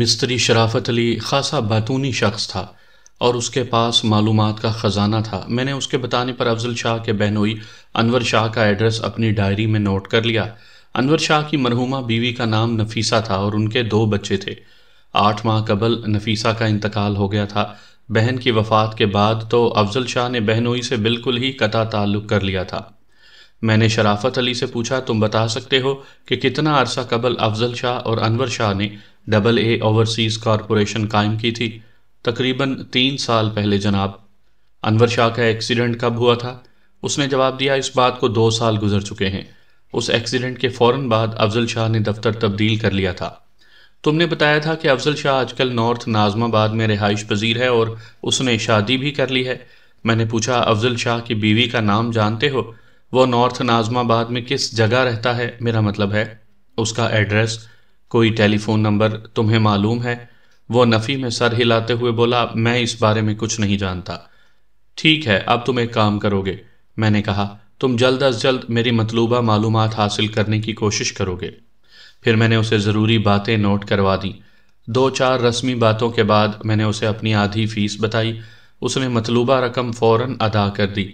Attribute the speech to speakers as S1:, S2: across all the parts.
S1: मिस्त्री शराफत अली खासा बैतूनी शख्स था और उसके पास मालूम का ख़जाना था मैंने उसके बताने पर अफजल शाह के बहनोई अनवर शाह का एड्रेस अपनी डायरी में नोट कर लिया अनवर शाह की मरहुमा बीवी का नाम नफीसा था और उनके दो बच्चे थे आठ माह कबल नफीसा का इंतकाल हो गया था बहन की वफ़ात के बाद तो अफजल शाह ने बहनोई से बिल्कुल ही कता ताल्लुक़ कर लिया था मैंने शराफत अली से पूछा तुम बता सकते हो कि कितना अरसा कबल अफजल शाह और अनवर शाह ने डबल ए ओवरसीज़ कॉरपोरेशन कायम की थी तकरीबन तीन साल पहले जनाब अनवर शाह का एक्सीडेंट कब हुआ था उसने जवाब दिया इस बात को दो साल गुजर चुके हैं उस एक्सीडेंट के फ़ौर बाद अफजल शाह ने दफ्तर तब्दील कर लिया था तुमने बताया था कि अफजल शाह आजकल नॉर्थ नाजमाबाद में रिहाइश पजीर है और उसने शादी भी कर ली है मैंने पूछा अफजल शाह की बीवी का नाम जानते हो वो नॉर्थ नाजमाबाद में किस जगह रहता है मेरा मतलब है उसका एड्रेस कोई टेलीफोन नंबर तुम्हें मालूम है वो नफ़ी में सर हिलाते हुए बोला मैं इस बारे में कुछ नहीं जानता ठीक है अब तुम एक काम करोगे मैंने कहा तुम जल्द अज जल्द मेरी मतलूबा मालूम हासिल करने की कोशिश करोगे फिर मैंने उसे ज़रूरी बातें नोट करवा दी दो चार रस्मी बातों के बाद मैंने उसे अपनी आधी फीस बताई उसने मतलूबा रकम फ़ौर अदा कर दी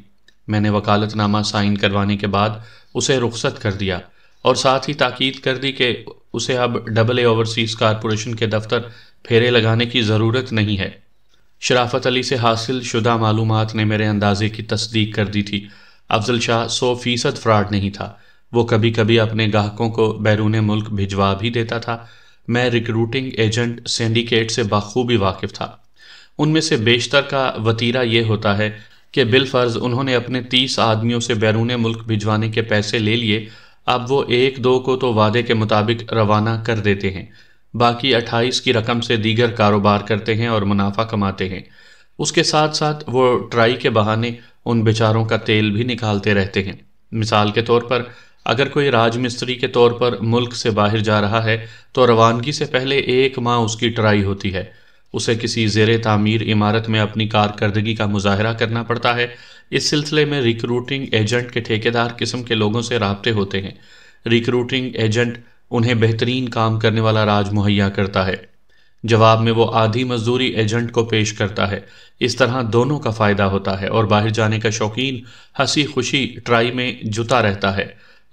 S1: मैंने वकालतनामा साइन करवाने के बाद उसे रुख्सत कर दिया और साथ ही ताकीद कर दी कि उसे अब डबल ए ओवरसीज कारपोरेशन के दफ्तर फेरे लगाने की ज़रूरत नहीं है शराफत अली से हासिल शुदा मालूम ने मेरे अंदाजे की तस्दीक कर दी थी अफजल शाह सौ फीसद फ्रॉड नहीं था वो कभी कभी अपने ग्राहकों को बैरून मुल्क भिजवा भी देता था मैं रिक्रूटिंग एजेंट सिंडिकेट से बखूबी वाकिफ था उनमें से बेशतर का वतीरा ये होता है कि बिलफर्ज उन्होंने अपने तीस आदमियों से बैरून मुल्क भिजवाने के पैसे ले लिए अब वो एक दो को तो वादे के मुताबिक रवाना कर देते हैं बाकी अट्ठाईस की रकम से दीगर कारोबार करते हैं और मुनाफा कमाते हैं उसके साथ साथ वो ट्राई के बहाने उन बेचारों का तेल भी निकालते रहते हैं मिसाल के तौर पर अगर कोई राजमिस्त्री के तौर पर मुल्क से बाहर जा रहा है तो रवानगी से पहले एक माह उसकी ट्राई होती है उसे किसी जेर तामीर इमारत में अपनी कारकर्दगी का मुजाहरा करना पड़ता है इस सिलसिले में रिक्रूटिंग एजेंट के ठेकेदार किस्म के लोगों से रबते होते हैं रिक्रूटिंग एजेंट उन्हें बेहतरीन काम करने वाला राज मुहैया करता है जवाब में वो आधी मजदूरी एजेंट को पेश करता है इस तरह दोनों का फ़ायदा होता है और बाहर जाने का शौकीन हंसी खुशी ट्राई में जुता रहता है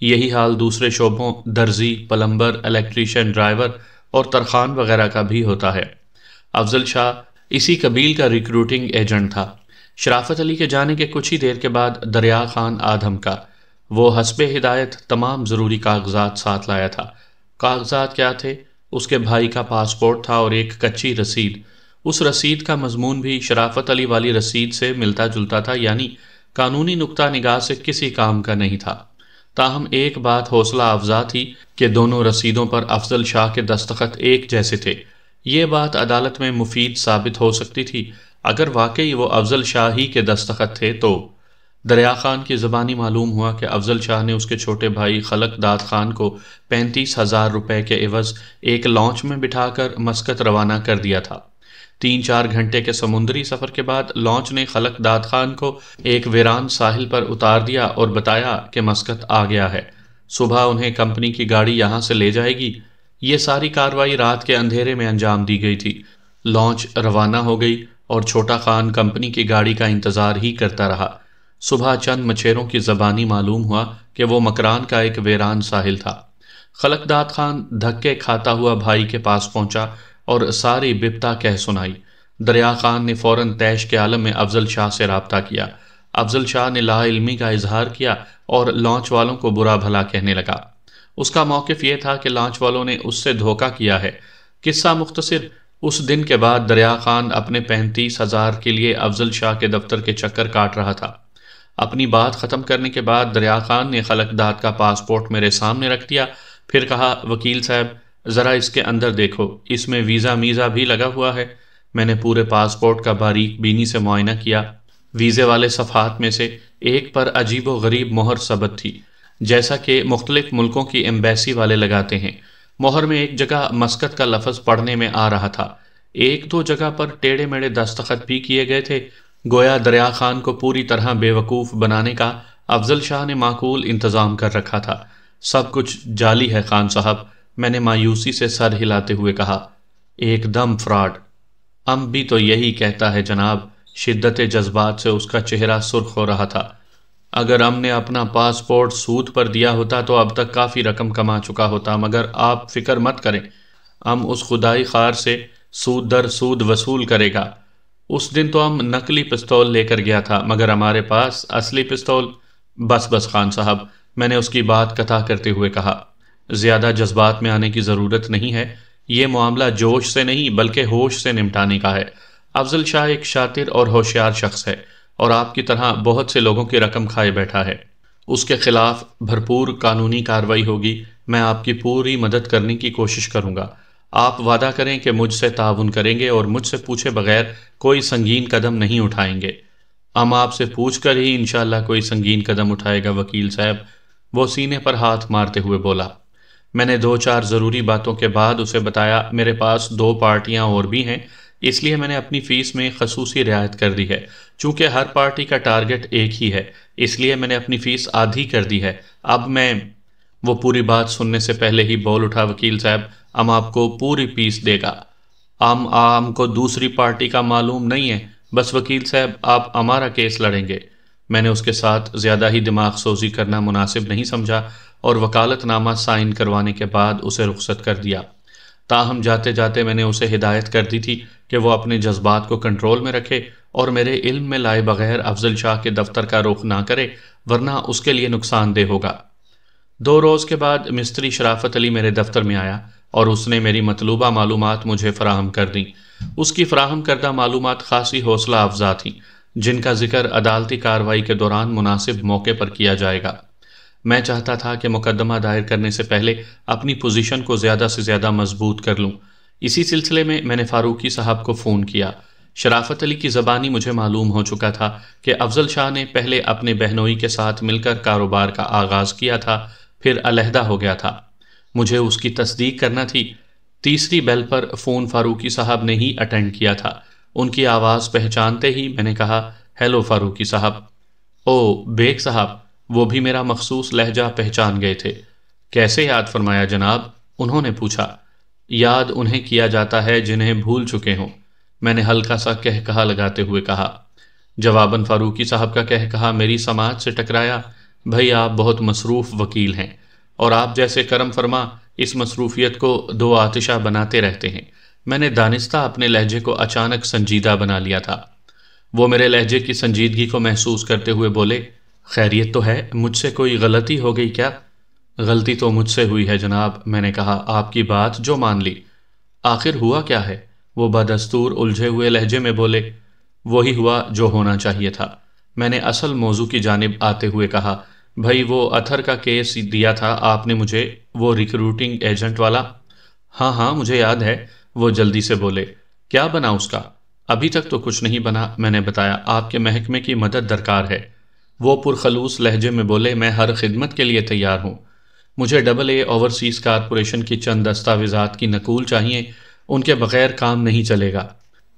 S1: यही हाल दूसरे शोबों दर्जी पलम्बर इलेक्ट्रीशियन ड्राइवर और तरखान वगैरह का भी होता है अफजल शाह इसी कबील का रिक्रूटिंग एजेंट था शराफत अली के जाने के कुछ ही देर के बाद दरिया खान आधम का वो हसब हिदायत तमाम ज़रूरी कागजात साथ लाया था कागजात क्या थे उसके भाई का पासपोर्ट था और एक कच्ची रसीद उस रसीद का मजमून भी शराफत अली वाली रसीद से मिलता जुलता था यानी कानूनी नुकता निगाह से किसी काम का नहीं था ताहम एक बात हौसला अफजा थी कि दोनों रसीदों पर अफजल शाह के दस्तखत एक जैसे थे ये बात अदालत में मुफीद साबित हो सकती थी अगर वाकई वो अफजल शाह ही के दस्तखत थे तो दरिया खान की ज़बानी मालूम हुआ कि अफजल शाह ने उसके छोटे भाई खलक दाद खान को पैंतीस हज़ार रुपये के एवज़ एक लॉन्च में बिठाकर मस्कत रवाना कर दिया था तीन चार घंटे के समुद्री सफ़र के बाद लॉन्च ने खलक दाद खान को एक वीरान साहिल पर उतार दिया और बताया कि मस्कत आ गया है सुबह उन्हें कंपनी की गाड़ी यहाँ से ले जाएगी ये सारी कार्रवाई रात के अंधेरे में अंजाम दी गई थी लॉन्च रवाना हो गई और छोटा खान कंपनी की गाड़ी का इंतज़ार ही करता रहा सुबह चंद मछेरों की जबानी मालूम हुआ कि वो मकरान का एक वीरान साहिल था खलकदात खान धक्के खाता हुआ भाई के पास पहुंचा और सारी बिपता कह सुनाई दरिया खान ने फौरन तैश के आलम में अफजल शाह से रबता किया अफजल शाह ने लाइलमी का इजहार किया और लॉन्च वालों को बुरा भला कहने लगा उसका मौकफ़ यह था कि लांच वालों ने उससे धोखा किया है किस्सा मुख्तसर उस दिन के बाद दरिया खान अपने पैंतीस हज़ार के लिए अफजल शाह के दफ्तर के चक्कर काट रहा था अपनी बात ख़त्म करने के बाद दरिया खान ने दाद का पासपोर्ट मेरे सामने रख दिया फिर कहा वकील साहब ज़रा इसके अंदर देखो इसमें वीज़ा मीज़ा भी लगा हुआ है मैंने पूरे पासपोर्ट का बारीक बीनी से मुआयना किया वीज़े वाले सफ़ात में से एक पर अजीब व गरीब मोहर सबत थी जैसा कि मुख्तलिफ मुल्कों की एम्बेसी वाले लगाते हैं मोहर में एक जगह मस्कत का लफज पढ़ने में आ रहा था एक दो जगह पर टेढ़े मेढ़े दस्तखत भी किए गए थे गोया दरिया खान को पूरी तरह बेवकूफ़ बनाने का अफजल शाह ने माकूल इंतज़ाम कर रखा था सब कुछ जाली है खान साहब मैंने मायूसी से सर हिलाते हुए कहा एकदम फ्रॉड अम भी तो यही कहता है जनाब शिद्दत जज्बात से उसका चेहरा सुर्ख हो रहा था अगर हमने अपना पासपोर्ट सूद पर दिया होता तो अब तक काफ़ी रकम कमा चुका होता मगर आप फिक्र मत करें हम उस खुदाई खार से सूद दर सूद वसूल करेगा उस दिन तो हम नकली पिस्तौल लेकर गया था मगर हमारे पास असली पिस्तौल बस बस खान साहब मैंने उसकी बात कथा करते हुए कहा ज़्यादा जज्बात में आने की ज़रूरत नहीं है ये मामला जोश से नहीं बल्कि होश से निपटाने का है अफजल शाह एक शातिर और होशियार शख्स है और आपकी तरह बहुत से लोगों की रकम खाए बैठा है उसके खिलाफ भरपूर कानूनी कार्रवाई होगी मैं आपकी पूरी मदद करने की कोशिश करूंगा आप वादा करें कि मुझसे ताउन करेंगे और मुझसे पूछे बगैर कोई संगीन कदम नहीं उठाएंगे हम आपसे पूछ कर ही इनशाला कोई संगीन कदम उठाएगा वकील साहब वो सीने पर हाथ मारते हुए बोला मैंने दो चार ज़रूरी बातों के बाद उसे बताया मेरे पास दो पार्टियां और भी हैं इसलिए मैंने अपनी फ़ीस में खसूसी रियायत कर दी है चूंकि हर पार्टी का टारगेट एक ही है इसलिए मैंने अपनी फ़ीस आधी कर दी है अब मैं वो पूरी बात सुनने से पहले ही बोल उठा वकील साहब हम आपको पूरी फीस देगा हम आम को दूसरी पार्टी का मालूम नहीं है बस वकील साहब आप हमारा केस लड़ेंगे मैंने उसके साथ ज़्यादा ही दिमाग सोजी करना मुनासिब नहीं समझा और वकालतनामा साइन करवाने के बाद उसे रुख्सत कर दिया ताहम जाते जाते मैंने उसे हिदायत कर दी थी कि वह अपने जज्बात को कंट्रोल में रखे और मेरे इल्म में लाए बगैर अफजल शाह के दफ्तर का रुख ना करे वरना उसके लिए नुकसानदेह होगा दो रोज़ के बाद मिस्त्री शराफत अली मेरे दफ्तर में आया और उसने मेरी मतलूबा मालूम मुझे फ़राहम कर दी उसकी फ़राहम करदा मालूम खासी हौसला अफजा थी जिनका जिक्र अदालती कार्रवाई के दौरान मुनासिब मौके पर किया जाएगा मैं चाहता था कि मुकदमा दायर करने से पहले अपनी पोजीशन को ज़्यादा से ज़्यादा मजबूत कर लूँ इसी सिलसिले में मैंने फारूकी साहब को फ़ोन किया शराफत अली की ज़बानी मुझे मालूम हो चुका था कि अफजल शाह ने पहले अपने बहनोई के साथ मिलकर कारोबार का आगाज़ किया था फिर अलहदा हो गया था मुझे उसकी तस्दीक करना थी तीसरी बेल पर फ़ोन फारूकी साहब ने ही अटेंड किया था उनकी आवाज़ पहचानते ही मैंने कहा हेलो फारूकी साहब ओ बेग साहब वो भी मेरा मखसूस लहजा पहचान गए थे कैसे याद फरमाया जनाब उन्होंने पूछा याद उन्हें किया जाता है जिन्हें भूल चुके हों मैंने हल्का सा कह कहा लगाते हुए कहा जवाबन फारूकी साहब का कह कहा मेरी समाज से टकराया भाई आप बहुत मसरूफ़ वकील हैं और आप जैसे करम फरमा इस मसरूफियत को दो आतिशा बनाते रहते हैं मैंने दानिस्ता अपने लहजे को अचानक संजीदा बना लिया था वो मेरे लहजे की संजीदगी को महसूस करते हुए बोले खैरियत तो है मुझसे कोई गलती हो गई क्या गलती तो मुझसे हुई है जनाब मैंने कहा आपकी बात जो मान ली आखिर हुआ क्या है वो बदस्तूर उलझे हुए लहजे में बोले वही हुआ जो होना चाहिए था मैंने असल मौजू की जानब आते हुए कहा भाई वो अथर का केस दिया था आपने मुझे वो रिक्रूटिंग एजेंट वाला हाँ हाँ मुझे याद है वो जल्दी से बोले क्या बना उसका अभी तक तो कुछ नहीं बना मैंने बताया आपके महकमे की मदद दरकार है वो पुरखलूस लहजे में बोले मैं हर खिदमत के लिए तैयार हूँ मुझे डबल ए ओवरसीज़ कॉरपोरेशन की चंद दस्तावेजात की नकूल चाहिए उनके बगैर काम नहीं चलेगा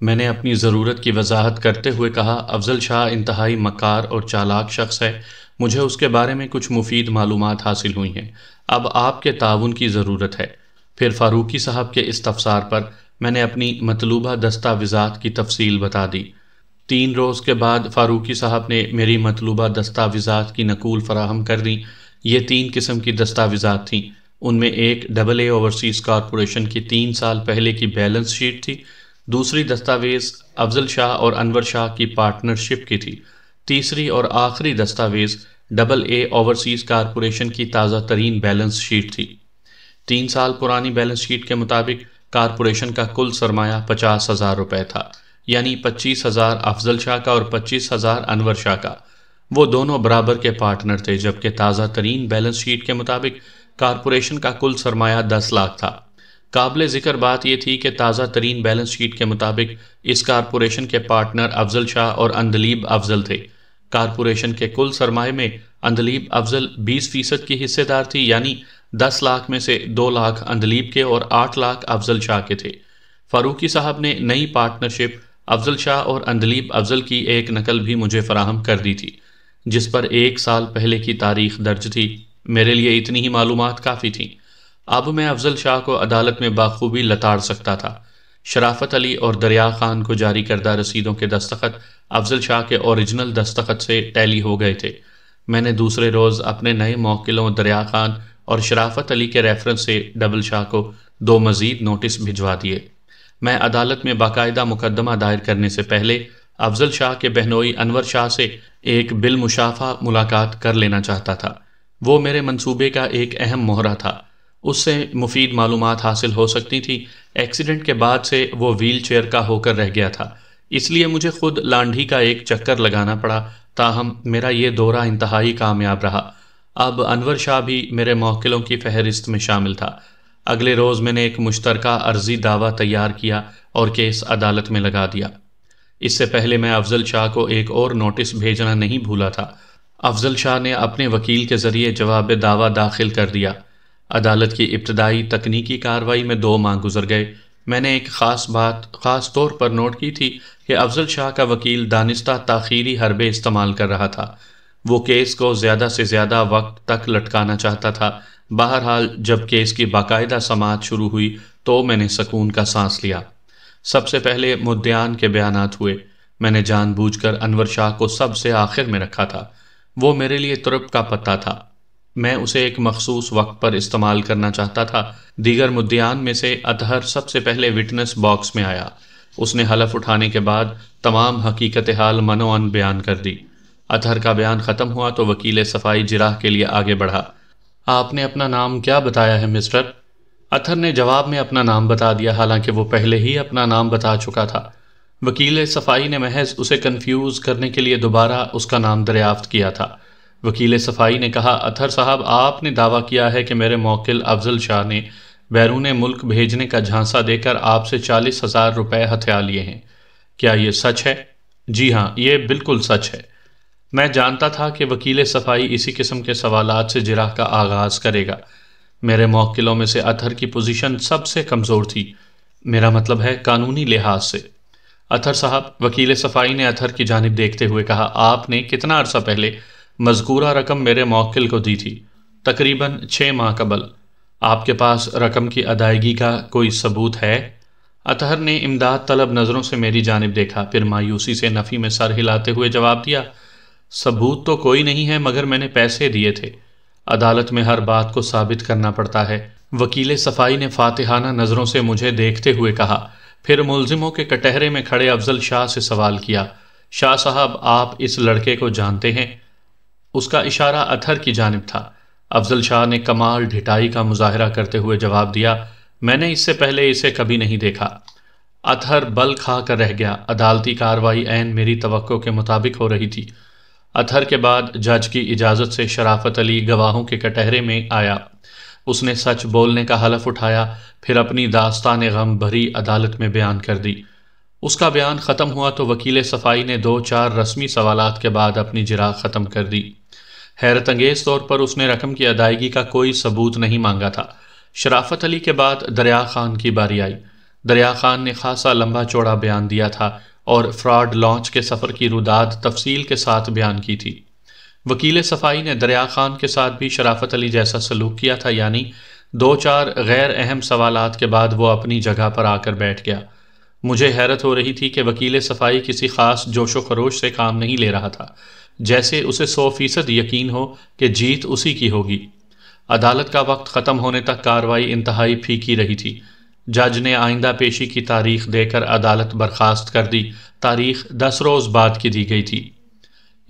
S1: मैंने अपनी ज़रूरत की वजाहत करते हुए कहा अफजल शाह इंतहाई मकार और चालाक शख्स है मुझे उसके बारे में कुछ मुफीद मालूम हासिल हुई हैं अब आपके ताउन की ज़रूरत है फिर फ़ारूकी साहब के इस तफसार पर मैंने अपनी मतलूबा दस्तावेजात की तफसील बता दी तीन रोज़ के बाद फ़ारूकी साहब ने मेरी मतलूबा दस्तावेज़ात की नकूल फराहम कर दी ये तीन किस्म की दस्तावेज़ात थीं उनमें एक डबल ए ओवरसीज़ कॉरपोरेशन की तीन साल पहले की बैलेंस शीट थी दूसरी दस्तावेज़ अफजल शाह और अनवर शाह की पार्टनरशिप की थी तीसरी और आखिरी दस्तावेज़ डबल ए ओवरसीज़ कॉरपोरेशन की ताज़ा तरीन बैलेंस शीट थी तीन साल पुरानी बैलेंस शीट के मुताबिक कॉरपोरेशन का कुल सरमाया पचास हज़ार रुपये था यानी पच्चीस हजार अफजल शाह का और पच्चीस हजार अनवर शाह का वो दोनों बराबर के पार्टनर थे जबकि ताज़ा तरीन बैलेंस शीट के मुताबिक कारपोरेशन का कुल सरमाया दस लाख था काबिल ज़िक्र बात यह थी कि ताज़ा तरीन बैलेंस शीट के मुताबिक इस कारपोरेशन के पार्टनर अफजल शाह और अंदलीब अफजल थे कारपोरेशन के कुल सरमाए में अंदलीब अफजल 20 फीसद की हिस्सेदार थी यानी 10 लाख में से 2 लाख अंदलीब के और 8 लाख अफजल शाह के थे फारूकी साहब ने नई पार्टनरशिप अफजल शाह और अंदलीप अफजल की एक नकल भी मुझे फराहम कर दी थी जिस पर एक साल पहले की तारीख दर्ज थी मेरे लिए इतनी ही मालूम काफ़ी थीं अब मैं अफजल शाह को अदालत में बाखूबी लताड़ सकता था शराफत अली और दरिया खान को जारी करदा रसीदों के दस्तखत अफजल शाह के ओरिजिनल दस्तखत से टैली हो गए थे मैंने दूसरे रोज़ अपने नए मौकिलों दरिया खान और शराफत अली के रेफरेंस से डबल शाह को दो मज़ीद नोटिस भिजवा दिए मैं अदालत में बाकायदा मुकदमा दायर करने से पहले अफजल शाह के बहनोई अनवर शाह से एक बिलमुशाफा मुलाकात कर लेना चाहता था वो मेरे मंसूबे का एक अहम मोहरा था उससे मुफीद मालूम हासिल हो सकती थी एक्सीडेंट के बाद से वो व्हील चेयर का होकर रह गया था इसलिए मुझे खुद लांढी का एक चक्कर लगाना पड़ा ताहम मेरा ये दौरा इंतहाई कामयाब रहा अब अनवर शाह भी मेरे मौकिलों की फहरिस्त में शामिल था अगले रोज़ मैंने एक मुश्तरक अर्जी दावा तैयार किया और केस अदालत में लगा दिया इससे पहले मैं अफजल शाह को एक और नोटिस भेजना नहीं भूला था अफजल शाह ने अपने वकील के ज़रिए जवाब दावा दाखिल कर दिया अदालत की इब्तदाई तकनीकी कार्रवाई में दो माह गुजर गए मैंने एक ख़ास बात ख़ास तौर पर नोट की थी कि अफजल शाह का वकील दानिस्ता ताखीरी हरबे इस्तेमाल कर रहा था वो केस को ज़्यादा से ज़्यादा वक्त तक लटकाना चाहता था बहरहाल जब केस की बाकायदा समात शुरू हुई तो मैंने सकून का सांस लिया सबसे पहले मुद्यान के बयान हुए मैंने जानबूझकर अनवर शाह को सबसे आखिर में रखा था वो मेरे लिए तुरप का पत्ता था मैं उसे एक मखसूस वक्त पर इस्तेमाल करना चाहता था दीगर मुद्यान में से अतहर सबसे पहले विटनेस बॉक्स में आया उसने हलफ उठाने के बाद तमाम हकीकत हाल मनोअन बयान कर दी अतहर का बयान ख़त्म हुआ तो वकील सफाई जिराह के लिए आगे बढ़ा आपने अपना नाम क्या बताया है मिस्टर अथर ने जवाब में अपना नाम बता दिया हालांकि वो पहले ही अपना नाम बता चुका था वकील सफाई ने महज उसे कंफ्यूज करने के लिए दोबारा उसका नाम दरियाफ्त किया था वकील सफाई ने कहा अथर साहब आपने दावा किया है कि मेरे मौकिल अफजल शाह ने बैरून मुल्क भेजने का झांसा देकर आपसे चालीस हज़ार रुपये हथियार लिए हैं क्या ये सच है जी हाँ ये बिल्कुल सच है मैं जानता था कि वकील सफाई इसी किस्म के सवालत से जिराह का आगाज़ करेगा मेरे मौकिलों में से अथर की पोजीशन सबसे कमज़ोर थी मेरा मतलब है कानूनी लिहाज से अथर साहब वकील सफाई ने अथर की जानब देखते हुए कहा आपने कितना अरसा पहले मजकूरा रकम मेरे मौकिल को दी थी तकरीबन छः माह कबल आपके पास रकम की अदायगी का कोई सबूत है अतहर ने इमदाद तलब नज़रों से मेरी जानब देखा फिर मायूसी से नफ़ी में सर हिलाते हुए जवाब दिया सबूत तो कोई नहीं है मगर मैंने पैसे दिए थे अदालत में हर बात को साबित करना पड़ता है वकील सफाई ने फातिहाना नज़रों से मुझे देखते हुए कहा फिर मुलजिमों के कटहरे में खड़े अफजल शाह से सवाल किया शाह साहब आप इस लड़के को जानते हैं उसका इशारा अथर की जानब था अफजल शाह ने कमाल ढिटाई का मुजाहरा करते हुए जवाब दिया मैंने इससे पहले इसे कभी नहीं देखा अतहर बल खा कर रह गया अदालती कार्रवाई एन मेरी तो के मुताबिक हो रही थी अथहर के बाद जज की इजाज़त से शराफत अली गवाहों के कटहरे में आया उसने सच बोलने का हलफ उठाया फिर अपनी दास्तान गम भरी अदालत में बयान कर दी उसका बयान ख़त्म हुआ तो वकील सफाई ने दो चार रस्मी सवाल के बाद अपनी जिरा ख़त्म कर दी हैरत अंगेज़ तौर पर उसने रकम की अदायगी का कोई सबूत नहीं मांगा था शराफत अली के बाद दरिया खान की बारी आई दरिया खान ने खासा लंबा चौड़ा बयान दिया था और फ्रॉड लॉन्च के सफ़र की रुदाद तफसील के साथ बयान की थी वकील सफाई ने दरिया खान के साथ भी शराफत अली जैसा सलूक किया था यानी दो चार गैर अहम सवाल के बाद वो अपनी जगह पर आकर बैठ गया मुझे हैरत हो रही थी कि वकील सफाई किसी ख़ास जोशो खरोश से काम नहीं ले रहा था जैसे उसे सौ फीसद यकीन हो कि जीत उसी की होगी अदालत का वक्त ख़त्म होने तक कार्रवाई इंतहाई फीकी रही थी जज ने आइंदा पेशी की तारीख देकर अदालत बर्खास्त कर दी तारीख दस रोज़ बाद की दी गई थी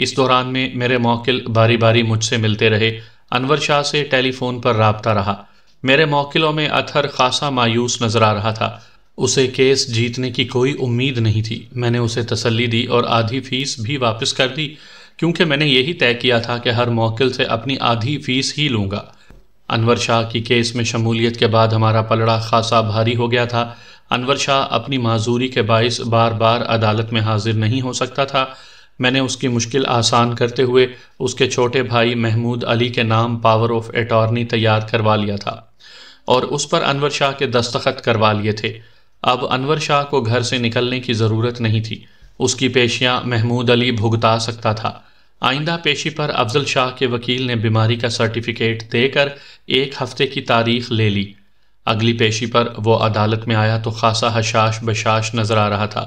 S1: इस दौरान में मेरे मौकिल बारी बारी मुझसे मिलते रहे अनवर शाह से टेलीफोन पर रबता रहा मेरे मौकिलों में अथर खासा मायूस नज़र आ रहा था उसे केस जीतने की कोई उम्मीद नहीं थी मैंने उसे तसल्ली दी और आधी फीस भी वापस कर दी क्योंकि मैंने यही तय किया था कि हर मौकिल से अपनी आधी फीस ही लूँगा अनवर शाह की केस में शमूलियत के बाद हमारा पलड़ा खासा भारी हो गया था अनवर शाह अपनी माजूरी के बायस बार बार अदालत में हाजिर नहीं हो सकता था मैंने उसकी मुश्किल आसान करते हुए उसके छोटे भाई महमूद अली के नाम पावर ऑफ अटॉर्नी तैयार करवा लिया था और उस पर अनवर शाह के दस्तखत करवा लिए थे अब अनवर शाह को घर से निकलने की ज़रूरत नहीं थी उसकी पेशियाँ महमूद अली भुगता सकता था आइंदा पेशी पर अफजल शाह के वकील ने बीमारी का सर्टिफिकेट देकर एक हफ्ते की तारीख ले ली अगली पेशी पर वो अदालत में आया तो खासा हशाश बशाश नजर आ रहा था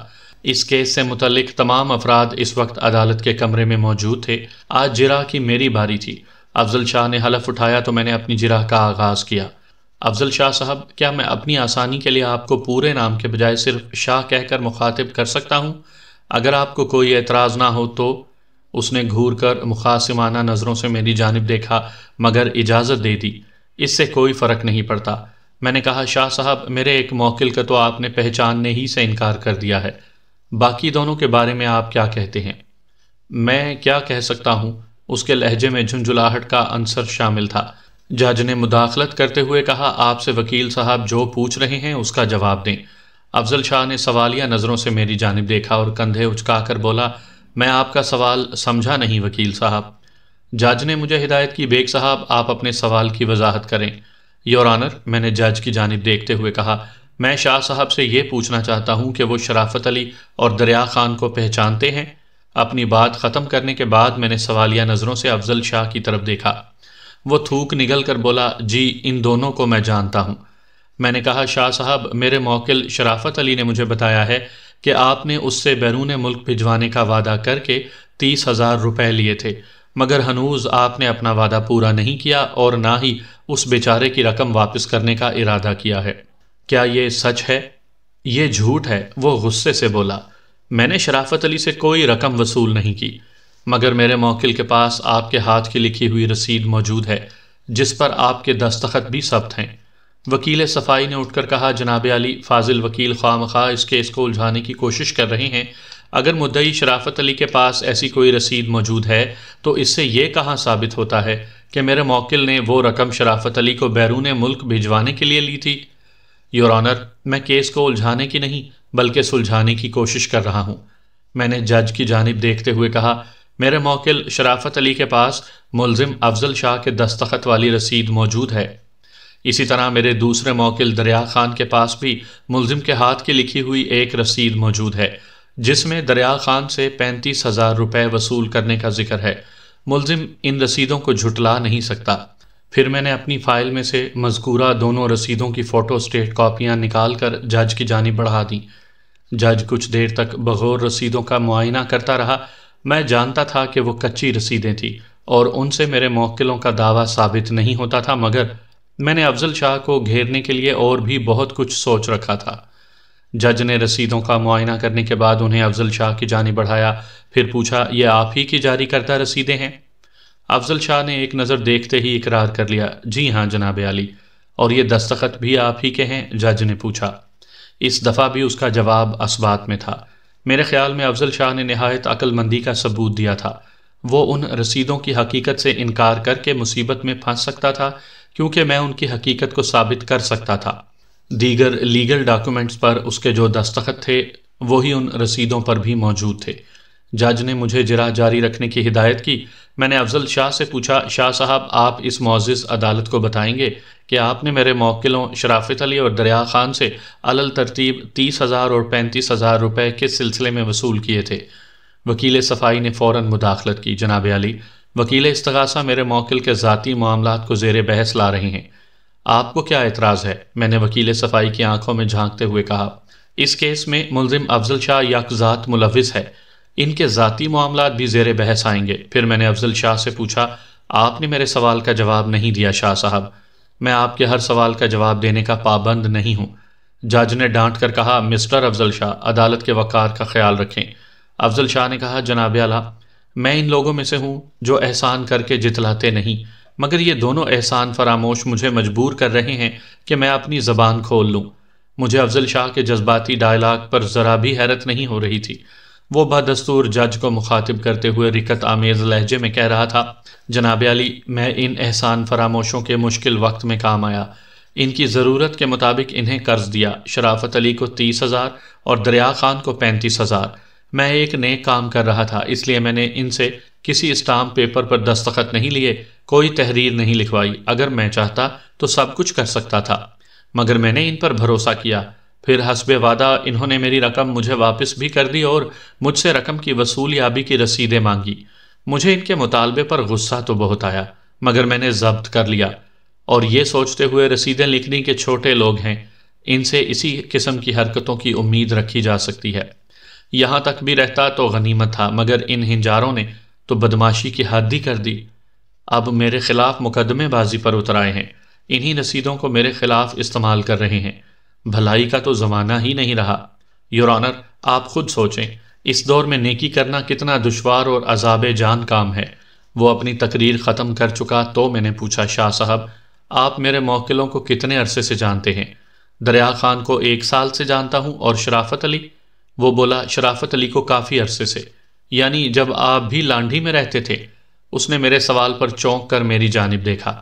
S1: इस केस से मुतलिक तमाम अफराद इस वक्त अदालत के कमरे में मौजूद थे आज जिरा की मेरी बारी थी अफजल शाह ने हलफ उठाया तो मैंने अपनी जिरा का आगाज़ किया अफजल शाह साहब क्या मैं अपनी आसानी के लिए आपको पूरे नाम के बजाय सिर्फ शाह कहकर मुखातिब कर सकता हूँ अगर आपको कोई एतराज़ ना हो तो उसने घूर कर मुखासिमाना नज़रों से मेरी जानब देखा मगर इजाज़त दे दी इससे कोई फ़र्क नहीं पड़ता मैंने कहा शाह साहब मेरे एक मौकिल का तो आपने पहचानने ही से इनकार कर दिया है बाकी दोनों के बारे में आप क्या कहते हैं मैं क्या कह सकता हूँ उसके लहजे में झुंझुलाहट का अंसर शामिल था जज ने मुदाखलत करते हुए कहा आपसे वकील साहब जो पूछ रहे हैं उसका जवाब दें अफजल शाह ने सवालिया नज़रों से मेरी जानब देखा और कंधे उचका कर बोला मैं आपका सवाल समझा नहीं वकील साहब जज ने मुझे हिदायत की बेग साहब आप अपने सवाल की वजाहत करें योर आनर मैंने जज की जानब देखते हुए कहा मैं शाह साहब से यह पूछना चाहता हूँ कि वो शराफत अली और दरिया खान को पहचानते हैं अपनी बात ख़त्म करने के बाद मैंने सवालिया नज़रों से अफजल शाह की तरफ देखा वो थूक निगल कर बोला जी इन दोनों को मैं जानता हूँ मैंने कहा शाह साहब मेरे मौकिल शराफत अली ने मुझे बताया है कि आपने उससे बैरून मुल्क भिजवाने का वादा करके तीस हजार रुपये लिए थे मगर हनूज आपने अपना वादा पूरा नहीं किया और ना ही उस बेचारे की रकम वापस करने का इरादा किया है क्या ये सच है ये झूठ है वो गुस्से से बोला मैंने शराफत अली से कोई रकम वसूल नहीं की मगर मेरे मौकिल के पास आपके हाथ की लिखी हुई रसीद मौजूद है जिस पर आपके दस्तखत भी सब्त हैं वकील सफाई ने उठकर कहा जनाब अली फाजिल वकील ख्वा खा इस केस को उलझाने की कोशिश कर रहे हैं अगर मुद्दई शराफत अली के पास ऐसी कोई रसीद मौजूद है तो इससे ये कहाँ साबित होता है कि मेरे मौकिल ने वो रकम शराफत अली को बैरून मुल्क भिजवाने के लिए ली थी योर ऑनर मैं केस को उलझाने की नहीं बल्कि सुलझाने की कोशिश कर रहा हूँ मैंने जज की जानब देखते हुए कहा मेरे मौकिल शराफत अली के पास मुलजिम अफजल शाह के दस्तखत वाली रसीद मौजूद है इसी तरह मेरे दूसरे मौकिल दरिया खान के पास भी मुलजिम के हाथ की लिखी हुई एक रसीद मौजूद है जिसमें दरिया खान से पैंतीस हज़ार रुपये वसूल करने का जिक्र है मुलजिम इन रसीदों को झुटला नहीं सकता फिर मैंने अपनी फ़ाइल में से मजकूरा दोनों रसीदों की फ़ोटो स्टेट कापियाँ निकाल कर जज की जानी बढ़ा दी जज कुछ देर तक बगौर रसीदों का मुआयना करता रहा मैं जानता था कि वो कच्ची रसीदें थी और उनसे मेरे मौकिलों का दावा साबित नहीं होता था मगर मैंने अफजल शाह को घेरने के लिए और भी बहुत कुछ सोच रखा था जज ने रसीदों का मुआयना करने के बाद उन्हें अफजल शाह की जानी बढ़ाया फिर पूछा ये आप ही की जारी करता रसीदें हैं अफजल शाह ने एक नज़र देखते ही इकरार कर लिया जी हाँ जनाब आली और ये दस्तखत भी आप ही के हैं जज ने पूछा इस दफ़ा भी उसका जवाब असबात में था मेरे ख्याल में अफजल शाह ने नहायत अक़लमंदी का सबूत दिया था वो उन रसीदों की हकीकत से इनकार करके मुसीबत में फंस सकता था क्योंकि मैं उनकी हकीकत को साबित कर सकता था दीगर लीगल डॉक्यूमेंट्स पर उसके जो दस्तखत थे वही उन रसीदों पर भी मौजूद थे जज ने मुझे जरा जारी रखने की हिदायत की मैंने अफजल शाह से पूछा शाह साहब आप इस मोज़ अदालत को बताएंगे कि आपने मेरे मौकिलों शराफत अली और दरिया ख़ान से अलल तरतीब तीस हज़ार और पैंतीस हज़ार रुपये किस सिलसिले में वसूल किए थे वकील सफाई ने फ़ौर मुदाखलत की जनाब अली वकील इस्तगासा मेरे मौकिल के ज़ाती मामला को जेर बहस ला रहे हैं आपको क्या एतराज़ है मैंने वकील सफाई की आंखों में झांकते हुए कहा इस केस में मुलजिम अफजल शाह यकजात मुलविस है इनके ज़ाती मामला भी जेर बहस आएंगे फिर मैंने अफजल शाह से पूछा आपने मेरे सवाल का जवाब नहीं दिया शाह साहब मैं आपके हर सवाल का जवाब देने का पाबंद नहीं हूँ जज ने डांट कर कहा मिस्टर अफजल शाह अदालत के वक़ार का ख्याल रखें अफजल शाह ने कहा जनाब आला मैं इन लोगों में से हूँ जो एहसान करके जितलाते नहीं मगर ये दोनों एहसान फरामोश मुझे मजबूर कर रहे हैं कि मैं अपनी ज़बान खोल लूँ मुझे अफजल शाह के जज्बाती डायलाग पर ज़रा भी हैरत नहीं हो रही थी वो बदस्तूर जज को मुखातिब करते हुए रिकत आमेज़ लहजे में कह रहा था जनाब अली मैं इन एहसान फरामोशों के मुश्किल वक्त में काम आया इनकी ज़रूरत के मुताबिक इन्हें कर्ज़ दिया शराफत अली को तीस हज़ार और दरिया खान को पैंतीस हज़ार मैं एक नए काम कर रहा था इसलिए मैंने इनसे किसी स्टाम्प पेपर पर दस्तखत नहीं लिए कोई तहरीर नहीं लिखवाई अगर मैं चाहता तो सब कुछ कर सकता था मगर मैंने इन पर भरोसा किया फिर हसब वादा इन्होंने मेरी रकम मुझे वापस भी कर दी और मुझसे रकम की वसूल याबी की रसीदें मांगी मुझे इनके मुतालबे पर गुस्सा तो बहुत आया मगर मैंने जब्त कर लिया और ये सोचते हुए रसीदें लिखने के छोटे लोग हैं इनसे इसी किस्म की हरकतों की उम्मीद रखी जा सकती है यहाँ तक भी रहता तो गनीमत था मगर इन हिंजारों ने तो बदमाशी की हद ही कर दी अब मेरे खिलाफ मुकदमेबाजी पर उतर आए हैं इन्हीं रसीदों को मेरे खिलाफ इस्तेमाल कर रहे हैं भलाई का तो ज़माना ही नहीं रहा योर ऑनर आप खुद सोचें इस दौर में नेकी करना कितना दुशवार और अजाब जान काम है वो अपनी तकरीर ख़त्म कर चुका तो मैंने पूछा शाह साहब आप मेरे मौकिलों को कितने अरसे से जानते हैं दरिया खान को एक साल से जानता हूँ और शराफत अली वो बोला शराफत अली को काफ़ी अरसे से यानी जब आप भी लांढी में रहते थे उसने मेरे सवाल पर चौंक कर मेरी जानब देखा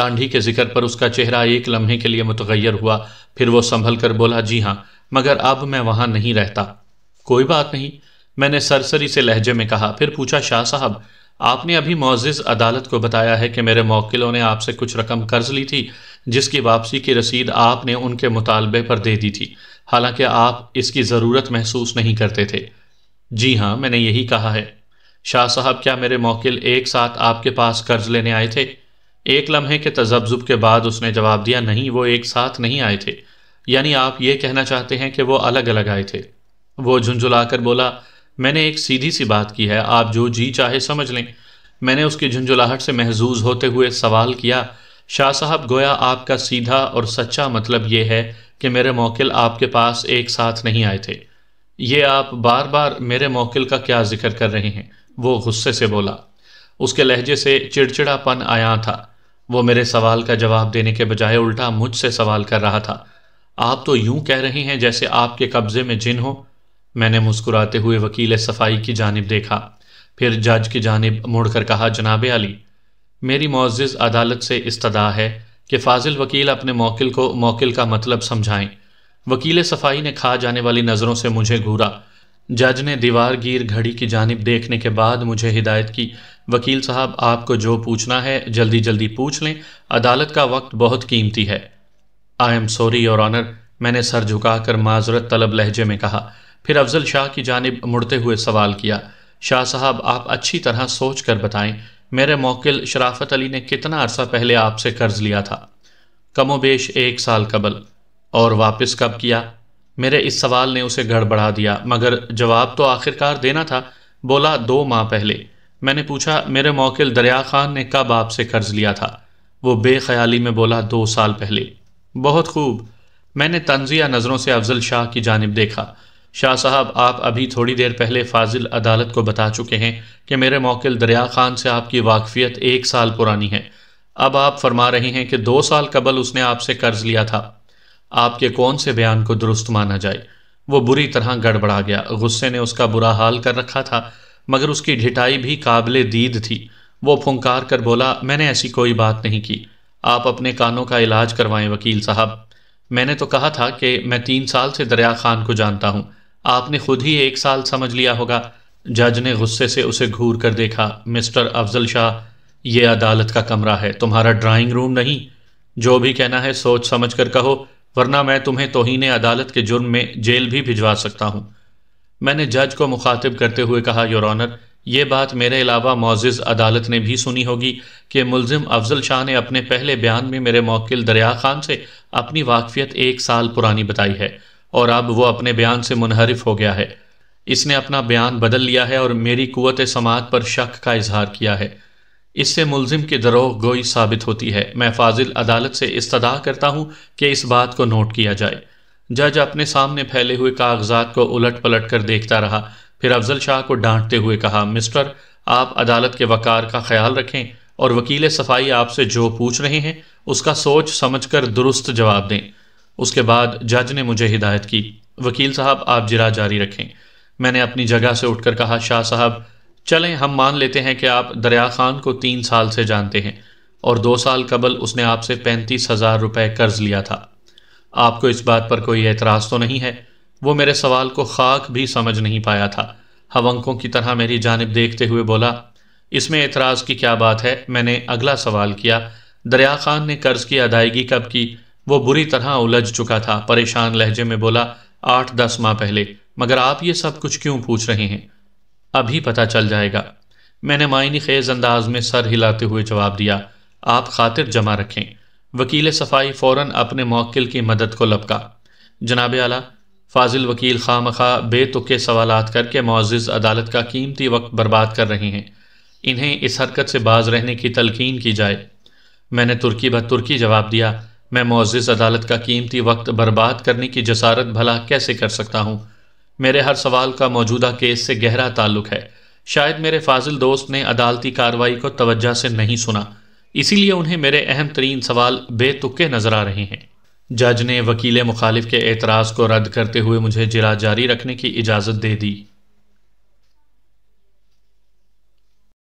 S1: लांढी के जिक्र पर उसका चेहरा एक लम्हे के लिए मुतगैर हुआ फिर वो संभल कर बोला जी हाँ मगर अब मैं वहाँ नहीं रहता कोई बात नहीं मैंने सरसरी से लहजे में कहा फिर पूछा शाह साहब आपने अभी मोजिज़ अदालत को बताया है कि मेरे मौकिलों ने आपसे कुछ रकम कर्ज ली थी जिसकी वापसी की रसीद आपने उनके मुतालबे पर दे दी थी हालांकि आप इसकी ज़रूरत महसूस नहीं करते थे जी हाँ मैंने यही कहा है शाह साहब क्या मेरे मौकिल एक साथ आपके पास कर्ज लेने आए थे एक लम्हे के तजब्जुब के बाद उसने जवाब दिया नहीं वो एक साथ नहीं आए थे यानी आप ये कहना चाहते हैं कि वो अलग अलग आए थे वो झुंझुलाकर बोला मैंने एक सीधी सी बात की है आप जो जी चाहे समझ लें मैंने उसकी झुंझुलाहट से महजूज होते हुए सवाल किया शाह साहब गोया आपका सीधा और सच्चा मतलब ये है कि मेरे मौकिल आपके पास एक साथ नहीं आए थे ये आप बार बार मेरे मौकिल का क्या जिक्र कर रहे हैं वो गुस्से से बोला उसके लहजे से चिड़चिड़ापन आया था वो मेरे सवाल का जवाब देने के बजाय उल्टा मुझसे सवाल कर रहा था आप तो यूं कह रहे हैं जैसे आपके कब्जे में जिन हो मैंने मुस्कुराते हुए वकील सफाई की जानब देखा फिर जज की जानब मुड़कर कहा जनाब अली मेरी मोज़ अदालत से इस्तदा है कि फाजिल वकील अपने मौकिल को मौकिल का मतलब समझाएं वकील सफाई ने खा जाने वाली नज़रों से मुझे घूरा जज ने दीवार गिर घड़ी की जानब देखने के बाद मुझे हिदायत की वकील साहब आपको जो पूछना है जल्दी जल्दी पूछ लें अदालत का वक्त बहुत कीमती है आई एम सॉरी और ऑनर मैंने सर झुकाकर माजरत तलब लहजे में कहा फिर अफजल शाह की जानब मुड़ते हुए सवाल किया शाह साहब आप अच्छी तरह सोच कर बताएं मेरे मोकिल शराफत अली ने कितना अरसा पहले आपसे कर्ज़ लिया था कमो बेश एक साल कबल और वापस कब किया मेरे इस सवाल ने उसे गड़बड़ा दिया मगर जवाब तो आखिरकार देना था बोला दो माह पहले मैंने पूछा मेरे मोकिल दरिया खान ने कब आपसे कर्ज़ लिया था वो बेख्याली में बोला दो साल पहले बहुत खूब मैंने तंजिया नज़रों से अफजल शाह की जानब देखा शाह साहब आप अभी थोड़ी देर पहले फाजिल अदालत को बता चुके हैं कि मेरे मौकिल दरिया खान से आपकी वाकफियत एक साल पुरानी है अब आप फरमा रहे हैं कि दो साल कबल उसने आपसे कर्ज लिया था आपके कौन से बयान को दुरुस्त माना जाए वो बुरी तरह गड़बड़ा गया गुस्से ने उसका बुरा हाल कर रखा था मगर उसकी ढिटाई भी काबिल दीद थी वो फुंकार कर बोला मैंने ऐसी कोई बात नहीं की आप अपने कानों का इलाज करवाएं वकील साहब मैंने तो कहा था कि मैं तीन साल से दरिया खान को जानता हूँ आपने खुद ही एक साल समझ लिया होगा जज ने गुस्से से उसे घूर कर देखा मिस्टर अफजल शाह ये अदालत का कमरा है तुम्हारा ड्राइंग रूम नहीं जो भी कहना है सोच समझ कर कहो वरना मैं तुम्हें तोहन अदालत के जुर्म में जेल भी भिजवा सकता हूँ मैंने जज को मुखातिब करते हुए कहा योर ऑनर ये बात मेरे अलावा मोजिज़ अदालत ने भी सुनी होगी कि मुलजिम अफजल शाह ने अपने पहले बयान में मेरे मौकिल दरिया खान से अपनी वाकफियत एक साल पुरानी बताई है और अब वो अपने बयान से मुनहरफ हो गया है इसने अपना बयान बदल लिया है और मेरी कुत समात पर शक का इजहार किया है इससे मुलजिम की दरोह गोई साबित होती है मैं फाजिल अदालत से इस्तः करता हूँ कि इस बात को नोट किया जाए जज अपने सामने फैले हुए कागजात को उलट पलट कर देखता रहा फिर अफजल शाह को डांटते हुए कहा मिस्टर आप अदालत के वकार का ख्याल रखें और वकील सफाई आपसे जो पूछ रहे हैं उसका सोच समझ कर दुरुस्त जवाब दें उसके बाद जज ने मुझे हिदायत की वकील साहब आप जिरा जारी रखें मैंने अपनी जगह से उठकर कहा शाह साहब चलें हम मान लेते हैं कि आप दरिया खान को तीन साल से जानते हैं और दो साल कबल उसने आपसे पैंतीस हज़ार रुपये कर्ज लिया था आपको इस बात पर कोई एतराज़ तो नहीं है वो मेरे सवाल को खाक भी समझ नहीं पाया था हवंकों की तरह मेरी जानब देखते हुए बोला इसमें एतराज़ की क्या बात है मैंने अगला सवाल किया दरिया खान ने कर्ज की अदायगी कब की वो बुरी तरह उलझ चुका था परेशान लहजे में बोला आठ दस माह पहले मगर आप ये सब कुछ क्यों पूछ रहे हैं अभी पता चल जाएगा मैंने मायनी खेज अंदाज में सर हिलाते हुए जवाब दिया आप खातिर जमा रखें वकील सफाई फ़ौरन अपने मौकिल की मदद को लपका जनाब आला फाजिल वकील खाम खा बेतुके सवाल करके मोज़ अदालत का कीमती वक्त बर्बाद कर रहे हैं इन्हें इस हरकत से बाज रहने की तलकिन की जाए मैंने तुर्की ब तुर्की जवाब दिया मैं मोज़ अदालत का कीमती वक्त बर्बाद करने की जसारत भला कैसे कर सकता हूँ मेरे हर सवाल का मौजूदा केस से गहरा ताल्लुक है शायद मेरे फाजिल दोस्त ने अदालती कार्रवाई को तवज्जा से नहीं सुना इसीलिए उन्हें मेरे अहम तरीन सवाल बेतुके नजर आ रहे हैं जज ने वकील मुखालिफ के एतराज़ को रद्द करते हुए मुझे जिला जारी रखने की इजाज़त दे दी